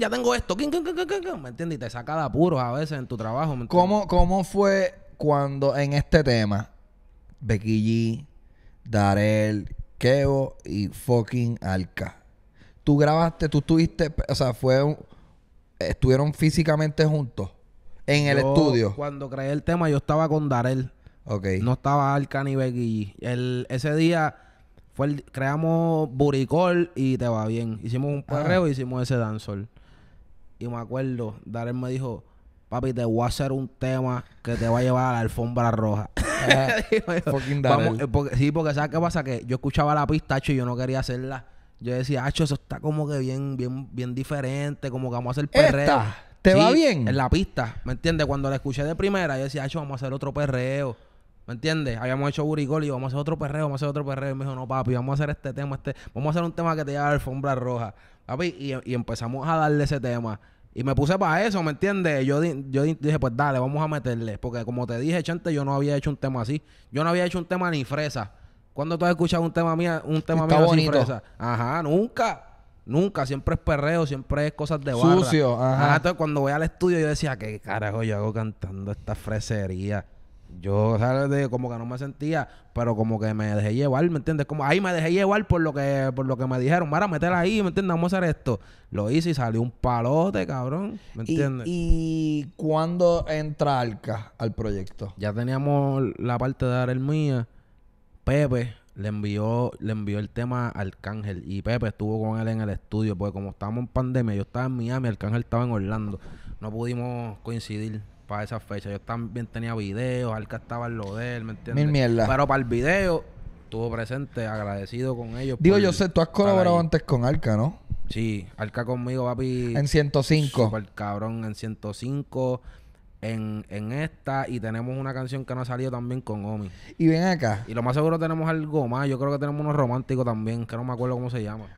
ya tengo esto. ¿Me entiendes? Y te saca de apuros a veces en tu trabajo. ¿Cómo, ¿Cómo fue cuando en este tema Becky G, Darel, Kevo y fucking Alca? Tú grabaste, tú estuviste, o sea, fue estuvieron físicamente juntos en el estudio. Cuando creé el tema, yo estaba con Darel. Ok. No estaba Alca ni Becky G. El, ese día creamos Buricol y Te Va Bien. Hicimos un ah. perreo hicimos ese dancehall. Y me acuerdo, Darren me dijo, papi, te voy a hacer un tema que te va a llevar a la alfombra roja. Vamos, eh, sí, porque ¿sabes qué pasa? Que yo escuchaba la pista, y yo no quería hacerla. Yo decía, Acho, eso está como que bien, bien, bien diferente, como que vamos a hacer perreo. ¿Te va bien? En la pista, ¿me entiendes? Cuando la escuché de primera, yo decía, Acho, vamos a hacer otro perreo. ¿Me entiendes? Habíamos hecho buricol y vamos a hacer otro perreo, vamos a hacer otro perreo. Y me dijo, no, papi, vamos a hacer este tema, este, vamos a hacer un tema que te la alfombra roja. Papi, y, empezamos a darle ese tema. Y me puse para eso, ¿me entiendes? Yo, dije, pues dale, vamos a meterle. Porque como te dije, Chante, yo no había hecho un tema así. Yo no había hecho un tema ni fresa. ¿Cuándo tú has escuchado un tema mío, un tema mío bonito. sin fresa? Ajá, nunca. Nunca, siempre es perreo, siempre es cosas de barra. Sucio, ajá. ajá. Entonces cuando voy al estudio yo decía, ¿qué carajo yo hago cantando esta fresería? Yo, ¿sabes? como que no me sentía, pero como que me dejé llevar, ¿me entiendes? Como ahí me dejé llevar por lo que por lo que me dijeron, para meter ahí, ¿me entiendes? Vamos a hacer esto. Lo hice y salió un palote, cabrón, ¿me entiendes? ¿Y, cuando cuándo entra Arca al proyecto? Ya teníamos la parte de dar el mía. Pepe le envió le envió el tema a Arcángel y Pepe estuvo con él en el estudio, porque como estábamos en pandemia, yo estaba en Miami, Arcángel estaba en Orlando. No pudimos coincidir para esa fecha. Yo también tenía videos, Arca estaba en lo de él, ¿me entiendes? Mil Pero para el video, estuvo presente, agradecido con ellos. Digo, yo sé, tú has colaborado antes con Arca, ¿no? Sí, Arca conmigo, papi. En 105. el cabrón, en 105. En, en, esta y tenemos una canción que no ha salido también con Omi. Y ven acá. Y lo más seguro tenemos algo más. Yo creo que tenemos uno romántico también, que no me acuerdo cómo se llama.